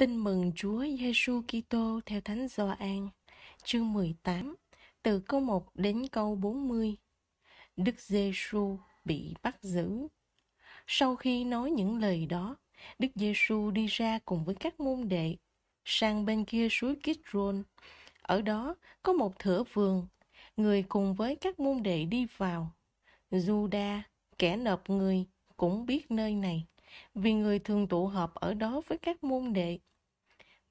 Tin mừng Chúa Giêsu Kitô theo Thánh Gioan, chương 18, từ câu 1 đến câu 40. Đức Giêsu bị bắt giữ. Sau khi nói những lời đó, Đức Giêsu đi ra cùng với các môn đệ sang bên kia suối Kidron. Ở đó có một thửa vườn, người cùng với các môn đệ đi vào. Juda, kẻ nộp người, cũng biết nơi này, vì người thường tụ họp ở đó với các môn đệ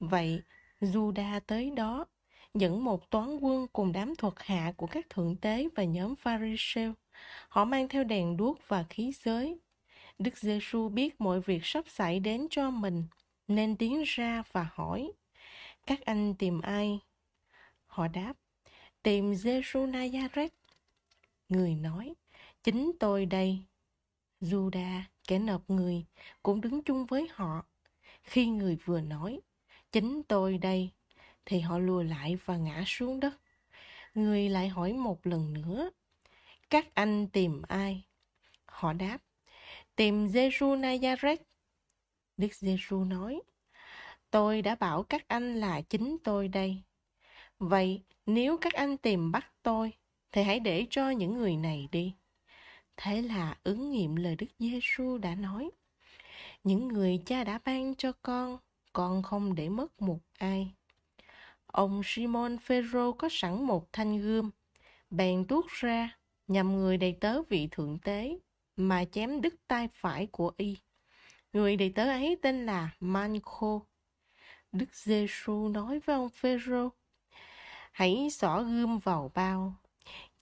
Vậy, Juda tới đó, dẫn một toán quân cùng đám thuộc hạ của các thượng tế và nhóm pharisee Họ mang theo đèn đuốc và khí giới. Đức giê Giêsu biết mọi việc sắp xảy đến cho mình, nên tiến ra và hỏi: Các anh tìm ai? Họ đáp: Tìm giê-su Giêsu Nazareth. Người nói: Chính tôi đây. Juda, kẻ nộp người, cũng đứng chung với họ. Khi người vừa nói, chính tôi đây thì họ lùa lại và ngã xuống đất người lại hỏi một lần nữa các anh tìm ai họ đáp tìm Giêsu Nazareth Đức Giêsu nói tôi đã bảo các anh là chính tôi đây vậy nếu các anh tìm bắt tôi thì hãy để cho những người này đi thế là ứng nghiệm lời Đức Giêsu đã nói những người cha đã ban cho con con không để mất một ai. Ông Simon Ferro có sẵn một thanh gươm, bèn tuốt ra, nhằm người đầy tớ vị thượng tế, mà chém đứt tay phải của y. Người đầy tớ ấy tên là Manco. Đức Giêsu nói với ông Phêrô: Hãy xỏ gươm vào bao,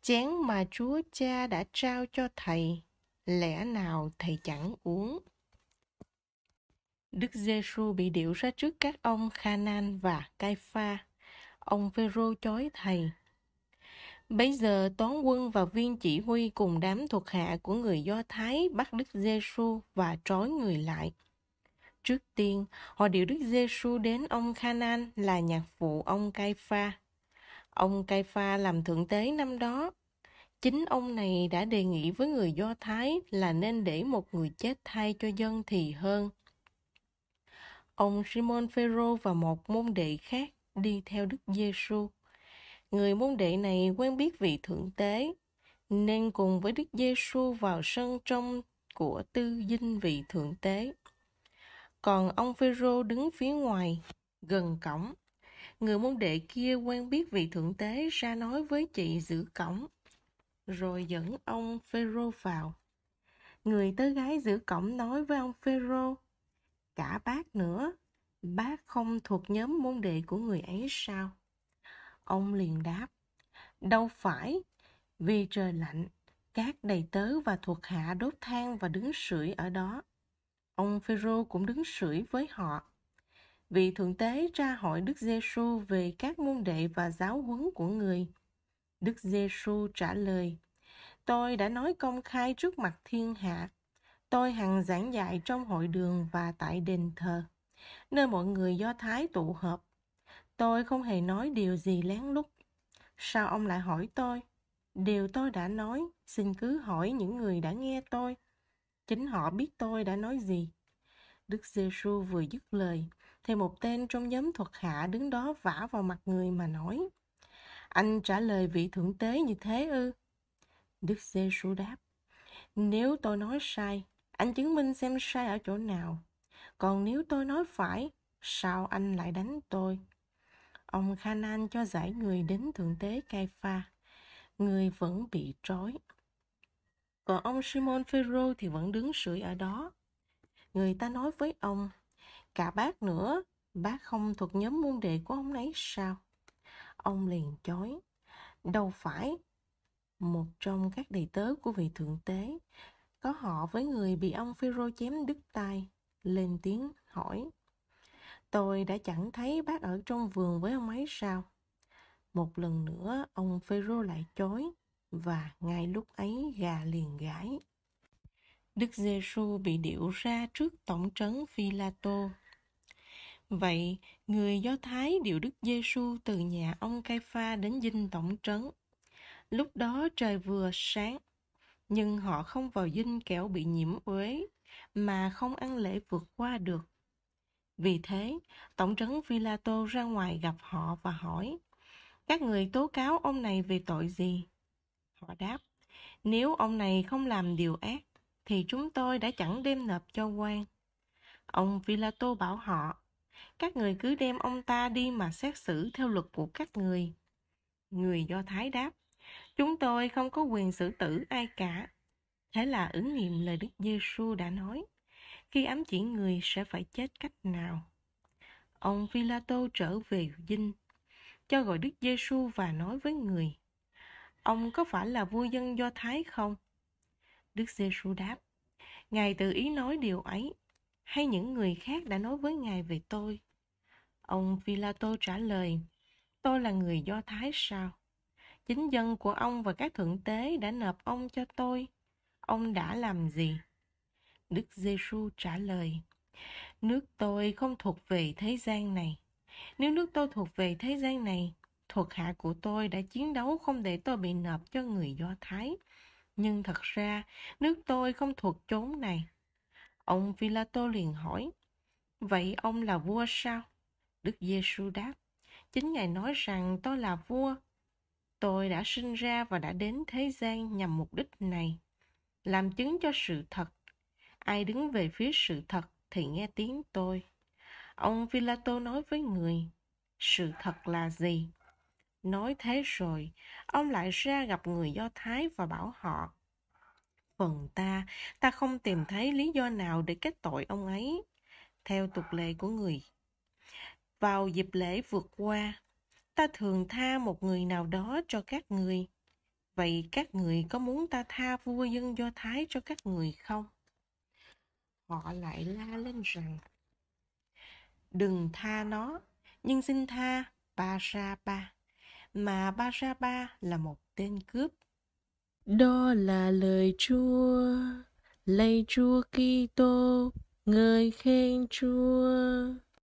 chén mà Chúa Cha đã trao cho thầy, lẽ nào thầy chẳng uống? Đức Giêsu bị điệu ra trước các ông Khanan và cai Caifa. Ông Phêrô chối thầy. Bấy giờ toán quân và viên chỉ huy cùng đám thuộc hạ của người Do Thái bắt Đức Giêsu và trói người lại. Trước tiên, họ điều Đức Giêsu đến ông Khanan là nhạc phụ ông cai Caifa. Ông cai Caifa làm thượng tế năm đó. Chính ông này đã đề nghị với người Do Thái là nên để một người chết thay cho dân thì hơn – ông Simon Phêrô và một môn đệ khác đi theo Đức Giêsu. Người môn đệ này quen biết vị thượng tế, nên cùng với Đức Giêsu vào sân trong của tư dinh vị thượng tế. Còn ông Phêrô đứng phía ngoài, gần cổng. Người môn đệ kia quen biết vị thượng tế ra nói với chị giữ cổng, rồi dẫn ông Phêrô vào. Người tớ gái giữ cổng nói với ông Phêrô, cả bác nữa bác không thuộc nhóm môn đệ của người ấy sao ông liền đáp đâu phải vì trời lạnh các đầy tớ và thuộc hạ đốt than và đứng sưởi ở đó ông phêrô cũng đứng sưởi với họ vị thượng tế ra hỏi đức giêsu về các môn đệ và giáo huấn của người đức giêsu trả lời tôi đã nói công khai trước mặt thiên hạ Tôi hằng giảng dạy trong hội đường và tại đền thờ, nơi mọi người Do Thái tụ họp. Tôi không hề nói điều gì lén lút. Sao ông lại hỏi tôi? Điều tôi đã nói, xin cứ hỏi những người đã nghe tôi. Chính họ biết tôi đã nói gì. Đức giê Giêsu vừa dứt lời, thì một tên trong nhóm thuật hạ đứng đó vả vào mặt người mà nói. Anh trả lời vị thượng tế như thế ư? Đức Giêsu đáp, nếu tôi nói sai, anh chứng minh xem sai ở chỗ nào. Còn nếu tôi nói phải, sao anh lại đánh tôi? Ông Khanan cho giải người đến Thượng tế Cai Pha. Người vẫn bị trói. Còn ông Simon Ferro thì vẫn đứng sưởi ở đó. Người ta nói với ông, cả bác nữa, bác không thuộc nhóm môn đệ của ông ấy sao? Ông liền chối, đâu phải. Một trong các đầy tớ của vị thượng tế có họ với người bị ông Phêrô chém đứt tay, lên tiếng hỏi. Tôi đã chẳng thấy bác ở trong vườn với ông ấy sao? Một lần nữa ông Phêrô lại chối và ngay lúc ấy gà liền gãi. Đức Giêsu bị điệu ra trước tổng trấn Phi-la-tô. Vậy, người Do Thái điệu Đức Giêsu từ nhà ông Cai Pha đến dinh tổng trấn. Lúc đó trời vừa sáng, nhưng họ không vào dinh kẻo bị nhiễm uế mà không ăn lễ vượt qua được. Vì thế, tổng trấn Vilato ra ngoài gặp họ và hỏi, các người tố cáo ông này về tội gì? Họ đáp, nếu ông này không làm điều ác, thì chúng tôi đã chẳng đem nộp cho quan. Ông Vilato bảo họ, các người cứ đem ông ta đi mà xét xử theo luật của các người. Người Do Thái đáp, Chúng tôi không có quyền xử tử ai cả. Thế là ứng nghiệm lời Đức Giêsu đã nói, khi ám chỉ người sẽ phải chết cách nào. Ông Philato trở về dinh, cho gọi Đức Giêsu và nói với người, ông có phải là vua dân Do Thái không? Đức Giêsu đáp, Ngài tự ý nói điều ấy, hay những người khác đã nói với Ngài về tôi? Ông Philato trả lời, tôi là người Do Thái sao? Chính dân của ông và các thượng tế đã nộp ông cho tôi. Ông đã làm gì? Đức Giêsu trả lời: Nước tôi không thuộc về thế gian này. Nếu nước tôi thuộc về thế gian này, thuộc hạ của tôi đã chiến đấu không để tôi bị nộp cho người Do Thái. Nhưng thật ra, nước tôi không thuộc chốn này. Ông Pilato liền hỏi, Vậy ông là vua sao? Đức Giêsu đáp, Chính Ngài nói rằng tôi là vua, tôi đã sinh ra và đã đến thế gian nhằm mục đích này làm chứng cho sự thật ai đứng về phía sự thật thì nghe tiếng tôi ông Pilato nói với người sự thật là gì nói thế rồi ông lại ra gặp người do thái và bảo họ phần ta ta không tìm thấy lý do nào để kết tội ông ấy theo tục lệ của người vào dịp lễ vượt qua ta thường tha một người nào đó cho các người. Vậy các người có muốn ta tha vua dân Do Thái cho các người không? Họ lại la lên rằng, đừng tha nó, nhưng xin tha Ba Sa Ba, mà Ba Sa Ba là một tên cướp. Đó là lời Chúa, lạy Chúa Kitô, người khen Chúa.